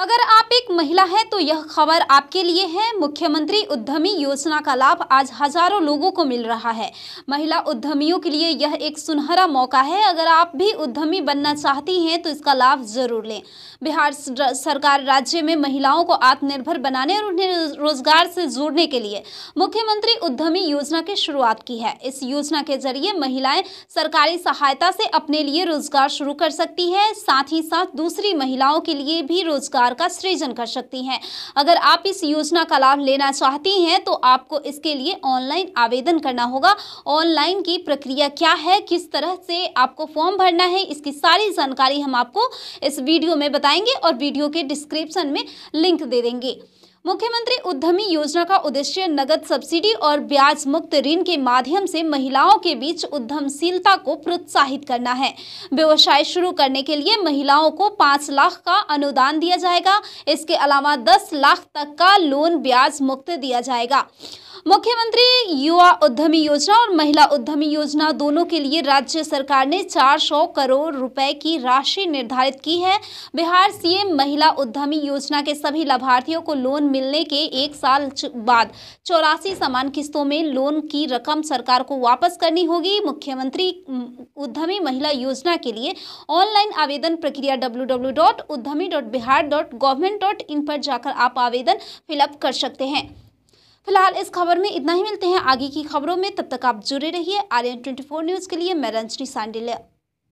अगर आप एक महिला हैं तो यह खबर आपके लिए है मुख्यमंत्री उद्यमी योजना का लाभ आज हजारों लोगों को मिल रहा है महिला उद्यमियों के लिए यह एक सुनहरा मौका है अगर आप भी उद्यमी बनना चाहती हैं तो इसका लाभ जरूर लें बिहार सरकार राज्य में महिलाओं को आत्मनिर्भर बनाने और उन्हें रोजगार से जोड़ने के लिए मुख्यमंत्री उद्यमी योजना की शुरुआत की है इस योजना के जरिए महिलाएं सरकारी सहायता से अपने लिए रोजगार शुरू कर सकती है साथ ही साथ दूसरी महिलाओं के लिए भी रोजगार रोजगार का सृजन कर सकती हैं अगर आप इस योजना का लाभ लेना चाहती हैं तो आपको इसके लिए ऑनलाइन आवेदन करना होगा ऑनलाइन की प्रक्रिया क्या है किस तरह से आपको फॉर्म भरना है इसकी सारी जानकारी हम आपको इस वीडियो में बताएंगे और वीडियो के डिस्क्रिप्शन में लिंक दे देंगे मुख्यमंत्री उद्यमी योजना का उद्देश्य नगद सब्सिडी और ब्याज मुक्त ऋण के माध्यम से महिलाओं के बीच उद्यमशीलता को प्रोत्साहित करना है व्यवसाय शुरू करने के लिए महिलाओं को पाँच लाख का अनुदान दिया जाएगा इसके अलावा दस लाख तक का लोन ब्याज मुक्त दिया जाएगा मुख्यमंत्री युवा उद्यमी योजना और महिला उद्यमी योजना दोनों के लिए राज्य सरकार ने 400 करोड़ रुपए की राशि निर्धारित की है बिहार सीएम महिला उद्यमी योजना के सभी लाभार्थियों को लोन मिलने के एक साल बाद चौरासी समान किस्तों में लोन की रकम सरकार को वापस करनी होगी मुख्यमंत्री उद्यमी महिला योजना के लिए ऑनलाइन आवेदन प्रक्रिया डब्ल्यू पर जाकर आप आवेदन फिलअप कर सकते हैं फिलहाल इस खबर में इतना ही मिलते हैं आगे की खबरों में तब तक आप जुड़े रहिए आर्यन ट्वेंटी न्यूज़ के लिए मैं रंजनी सांडिले